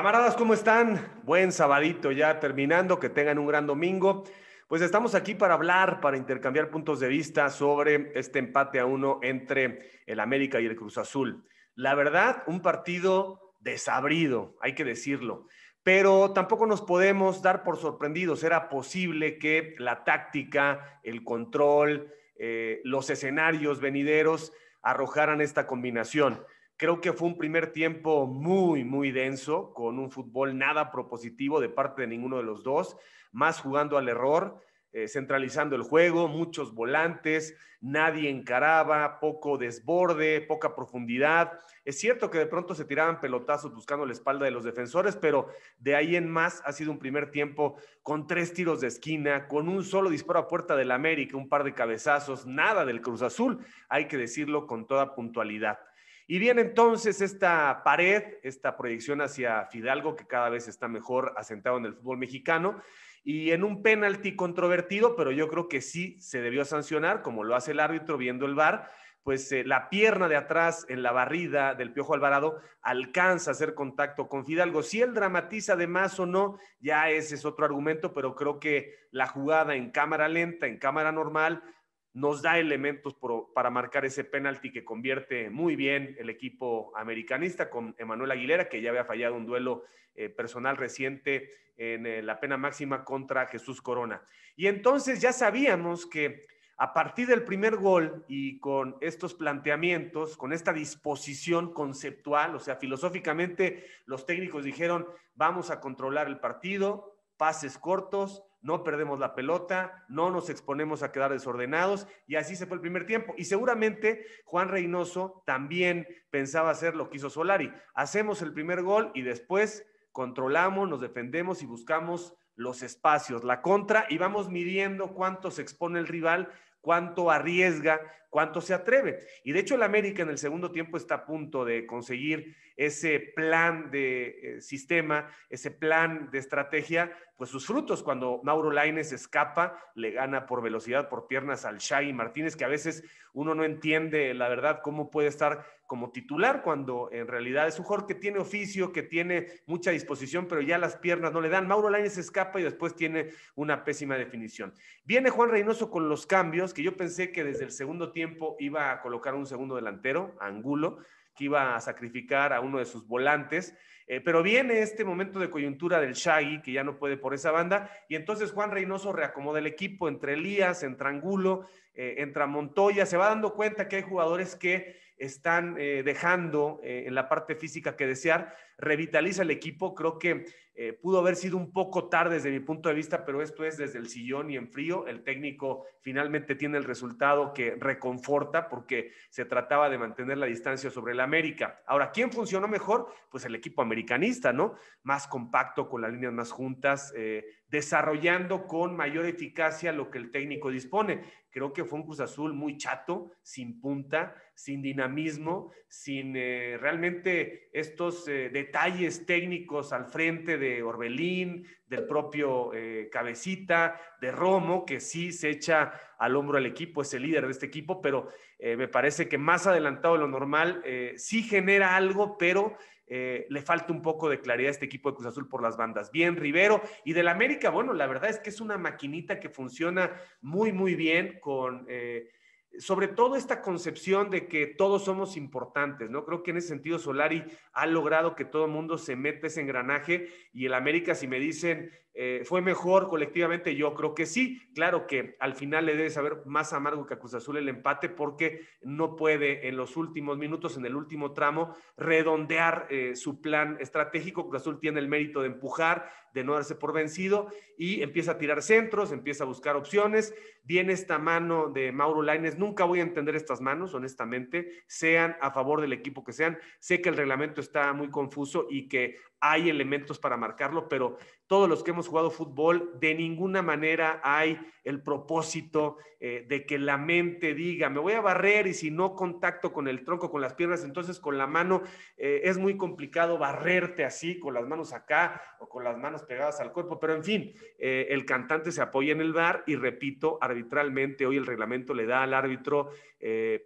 Camaradas, ¿cómo están? Buen sabadito ya terminando, que tengan un gran domingo. Pues estamos aquí para hablar, para intercambiar puntos de vista sobre este empate a uno entre el América y el Cruz Azul. La verdad, un partido desabrido, hay que decirlo. Pero tampoco nos podemos dar por sorprendidos. Era posible que la táctica, el control, eh, los escenarios venideros arrojaran esta combinación. Creo que fue un primer tiempo muy, muy denso, con un fútbol nada propositivo de parte de ninguno de los dos, más jugando al error, eh, centralizando el juego, muchos volantes, nadie encaraba, poco desborde, poca profundidad. Es cierto que de pronto se tiraban pelotazos buscando la espalda de los defensores, pero de ahí en más ha sido un primer tiempo con tres tiros de esquina, con un solo disparo a puerta del América, un par de cabezazos, nada del Cruz Azul, hay que decirlo con toda puntualidad. Y viene entonces esta pared, esta proyección hacia Fidalgo, que cada vez está mejor asentado en el fútbol mexicano, y en un penalti controvertido, pero yo creo que sí se debió sancionar, como lo hace el árbitro viendo el VAR, pues eh, la pierna de atrás en la barrida del Piojo Alvarado alcanza a hacer contacto con Fidalgo. Si él dramatiza de más o no, ya ese es otro argumento, pero creo que la jugada en cámara lenta, en cámara normal, nos da elementos para marcar ese penalti que convierte muy bien el equipo americanista con Emanuel Aguilera, que ya había fallado un duelo eh, personal reciente en eh, la pena máxima contra Jesús Corona. Y entonces ya sabíamos que a partir del primer gol y con estos planteamientos, con esta disposición conceptual, o sea, filosóficamente los técnicos dijeron, vamos a controlar el partido, pases cortos, no perdemos la pelota, no nos exponemos a quedar desordenados y así se fue el primer tiempo. Y seguramente Juan Reynoso también pensaba hacer lo que hizo Solari. Hacemos el primer gol y después controlamos, nos defendemos y buscamos los espacios, la contra y vamos midiendo cuánto se expone el rival cuánto arriesga, cuánto se atreve. Y de hecho el América en el segundo tiempo está a punto de conseguir ese plan de eh, sistema, ese plan de estrategia, pues sus frutos cuando Mauro Laines escapa, le gana por velocidad, por piernas al Shai Martínez, que a veces uno no entiende la verdad cómo puede estar como titular, cuando en realidad es un jugador que tiene oficio, que tiene mucha disposición, pero ya las piernas no le dan. Mauro Lainez escapa y después tiene una pésima definición. Viene Juan Reynoso con los cambios, que yo pensé que desde el segundo tiempo iba a colocar un segundo delantero, Angulo, que iba a sacrificar a uno de sus volantes. Eh, pero viene este momento de coyuntura del Shaggy, que ya no puede por esa banda, y entonces Juan Reynoso reacomoda el equipo entre Elías, entre Angulo, entre eh, entra Montoya, se va dando cuenta que hay jugadores que están eh, dejando eh, en la parte física que desear revitaliza el equipo. Creo que eh, pudo haber sido un poco tarde desde mi punto de vista, pero esto es desde el sillón y en frío. El técnico finalmente tiene el resultado que reconforta porque se trataba de mantener la distancia sobre el América. Ahora, ¿quién funcionó mejor? Pues el equipo americanista, ¿no? Más compacto, con las líneas más juntas, eh, desarrollando con mayor eficacia lo que el técnico dispone. Creo que fue un Cruz Azul muy chato, sin punta, sin dinamismo, sin eh, realmente estos detalles detalles técnicos al frente de Orbelín, del propio eh, Cabecita, de Romo, que sí se echa al hombro al equipo, es el líder de este equipo, pero eh, me parece que más adelantado de lo normal, eh, sí genera algo, pero le falta un poco de claridad a este equipo de Cruz Azul por las bandas. Bien, Rivero. Y del América, bueno, la verdad es que es una maquinita que funciona muy, muy bien con sobre todo esta concepción de que todos somos importantes, ¿no? Creo que en ese sentido Solari ha logrado que todo el mundo se meta ese engranaje y el América, si me dicen eh, ¿Fue mejor colectivamente? Yo creo que sí. Claro que al final le debe saber más amargo que a Cruz Azul el empate porque no puede en los últimos minutos, en el último tramo, redondear eh, su plan estratégico. Cruz Azul tiene el mérito de empujar, de no darse por vencido y empieza a tirar centros, empieza a buscar opciones. Viene esta mano de Mauro Laines. Nunca voy a entender estas manos, honestamente, sean a favor del equipo que sean. Sé que el reglamento está muy confuso y que hay elementos para marcarlo, pero todos los que hemos jugado fútbol, de ninguna manera hay el propósito eh, de que la mente diga, me voy a barrer y si no contacto con el tronco, con las piernas, entonces con la mano eh, es muy complicado barrerte así, con las manos acá o con las manos pegadas al cuerpo, pero en fin, eh, el cantante se apoya en el bar y repito, arbitralmente hoy el reglamento le da al árbitro,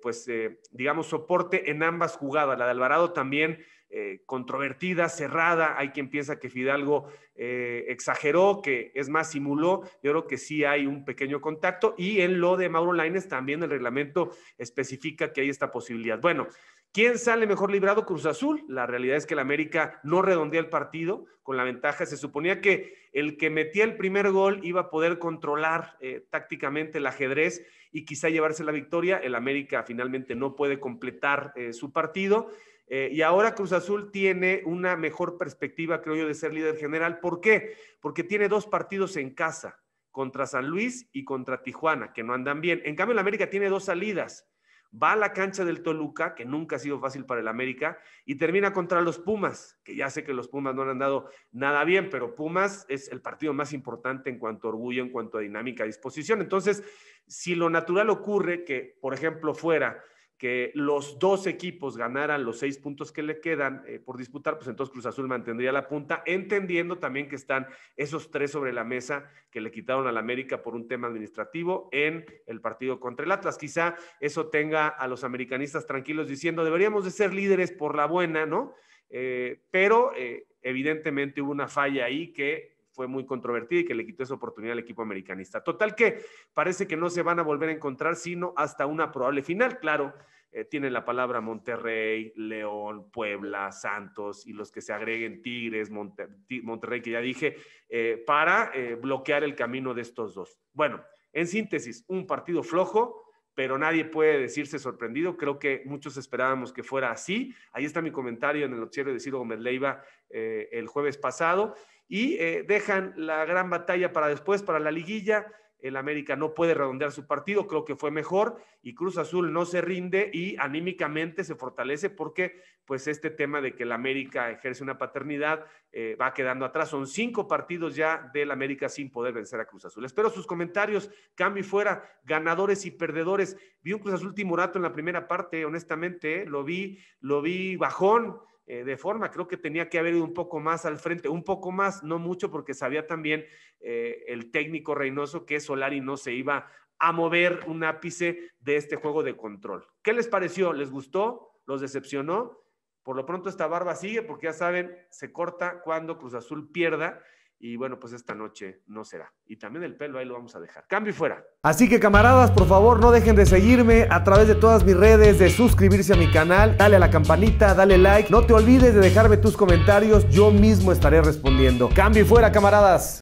pues, digamos, soporte en ambas jugadas, la de Alvarado también eh, controvertida, cerrada. Hay quien piensa que Fidalgo eh, exageró, que es más, simuló. Yo creo que sí hay un pequeño contacto. Y en lo de Mauro Laines también el reglamento especifica que hay esta posibilidad. Bueno, ¿Quién sale mejor librado? Cruz Azul. La realidad es que el América no redondea el partido con la ventaja. Se suponía que el que metía el primer gol iba a poder controlar eh, tácticamente el ajedrez y quizá llevarse la victoria. El América finalmente no puede completar su partido eh, y ahora Cruz Azul tiene una mejor perspectiva, creo yo, de ser líder general. ¿Por qué? Porque tiene dos partidos en casa, contra San Luis y contra Tijuana, que no andan bien. En cambio, el América tiene dos salidas. Va a la cancha del Toluca, que nunca ha sido fácil para el América, y termina contra los Pumas, que ya sé que los Pumas no han andado nada bien, pero Pumas es el partido más importante en cuanto a orgullo, en cuanto a dinámica, disposición. Entonces, si lo natural ocurre que, por ejemplo, fuera que los dos equipos ganaran los seis puntos que le quedan eh, por disputar, pues entonces Cruz Azul mantendría la punta, entendiendo también que están esos tres sobre la mesa que le quitaron al América por un tema administrativo en el partido contra el Atlas. Quizá eso tenga a los americanistas tranquilos diciendo, deberíamos de ser líderes por la buena, ¿no? Eh, pero eh, evidentemente hubo una falla ahí que fue muy controvertida y que le quitó esa oportunidad al equipo americanista. Total que parece que no se van a volver a encontrar sino hasta una probable final, claro. tiene eh, tienen la palabra Monterrey, León, Puebla, Santos y los que se agreguen Tigres, Monterrey, que ya dije, eh, para eh, bloquear el camino de estos dos. Bueno, en síntesis, un partido flojo, pero nadie puede decirse sorprendido. Creo que muchos esperábamos que fuera así. Ahí está mi comentario en el noticiero de Ciro Gómez Leiva eh, el jueves pasado. Y eh, dejan la gran batalla para después, para la liguilla el América no puede redondear su partido, creo que fue mejor y Cruz Azul no se rinde y anímicamente se fortalece porque pues este tema de que el América ejerce una paternidad eh, va quedando atrás. Son cinco partidos ya del América sin poder vencer a Cruz Azul. Espero sus comentarios, cambio fuera, ganadores y perdedores. Vi un Cruz Azul Timurato en la primera parte, honestamente, ¿eh? lo vi, lo vi bajón eh, de forma. Creo que tenía que haber ido un poco más al frente, un poco más, no mucho, porque sabía también eh, el técnico Reynoso que Solari no se iba a mover un ápice de este juego de control. ¿Qué les pareció? ¿Les gustó? ¿Los decepcionó? Por lo pronto esta barba sigue porque ya saben, se corta cuando Cruz Azul pierda y bueno, pues esta noche no será. Y también el pelo ahí lo vamos a dejar. Cambio fuera. Así que camaradas, por favor, no dejen de seguirme a través de todas mis redes, de suscribirse a mi canal, dale a la campanita, dale like. No te olvides de dejarme tus comentarios, yo mismo estaré respondiendo. Cambio fuera, camaradas.